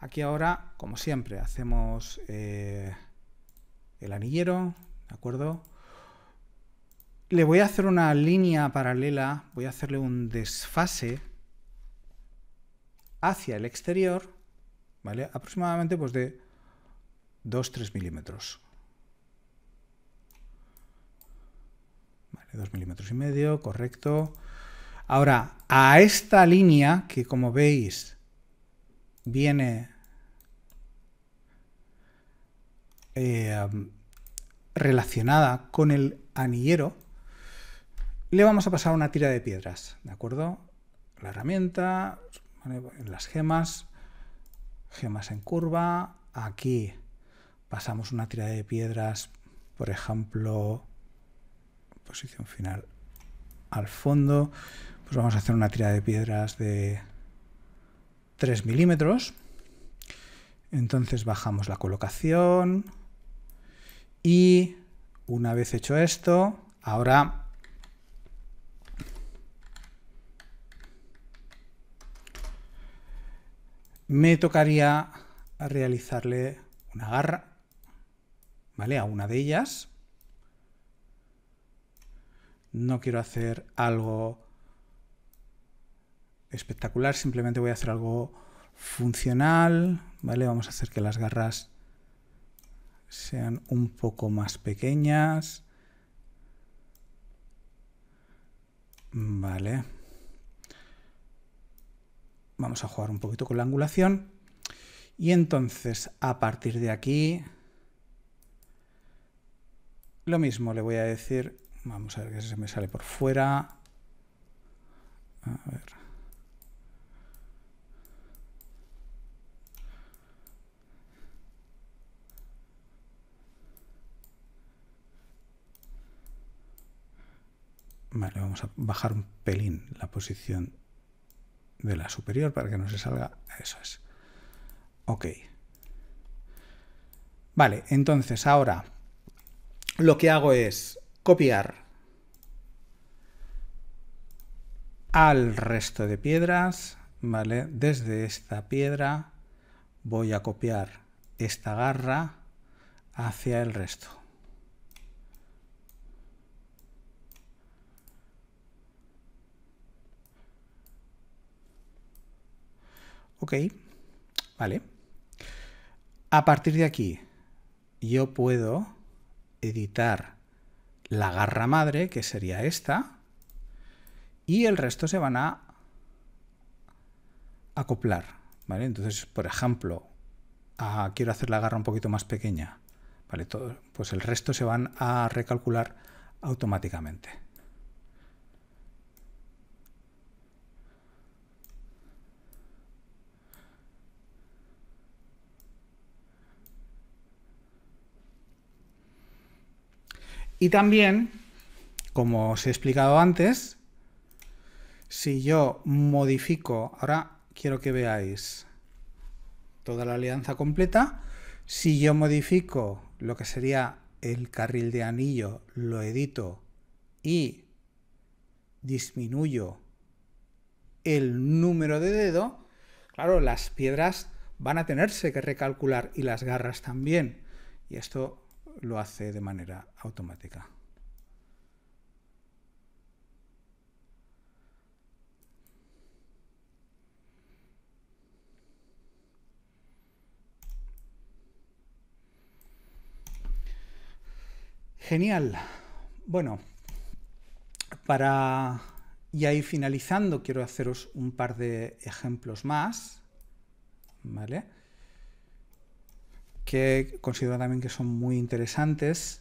Aquí ahora, como siempre, hacemos eh, el anillero, ¿de acuerdo? Le voy a hacer una línea paralela, voy a hacerle un desfase hacia el exterior, ¿vale? Aproximadamente pues de 2-3 milímetros. Vale, 2 milímetros y medio, correcto. Ahora, a esta línea, que como veis viene eh, relacionada con el anillero, le vamos a pasar una tira de piedras, ¿de acuerdo? La herramienta, las gemas, gemas en curva, aquí pasamos una tira de piedras, por ejemplo, posición final al fondo, pues vamos a hacer una tira de piedras de 3 milímetros. Entonces bajamos la colocación y una vez hecho esto, ahora me tocaría realizarle una garra, ¿vale? A una de ellas. No quiero hacer algo espectacular, simplemente voy a hacer algo funcional, ¿vale? Vamos a hacer que las garras sean un poco más pequeñas. Vale. Vamos a jugar un poquito con la angulación. Y entonces, a partir de aquí, lo mismo le voy a decir. Vamos a ver que se me sale por fuera. A ver. Vale, vamos a bajar un pelín la posición de la superior para que no se salga. Eso es. Ok. Vale, entonces ahora lo que hago es copiar al resto de piedras, ¿vale? Desde esta piedra voy a copiar esta garra hacia el resto. Ok, vale. A partir de aquí, yo puedo editar la garra madre, que sería esta, y el resto se van a acoplar, Entonces, por ejemplo, quiero hacer la garra un poquito más pequeña, ¿vale? Todo, pues el resto se van a recalcular automáticamente. Y también, como os he explicado antes, si yo modifico, ahora quiero que veáis toda la alianza completa, si yo modifico lo que sería el carril de anillo, lo edito y disminuyo el número de dedo, claro, las piedras van a tenerse que recalcular y las garras también. Y esto lo hace de manera automática. Genial. Bueno, para y ahí finalizando quiero haceros un par de ejemplos más, ¿vale? que considero también que son muy interesantes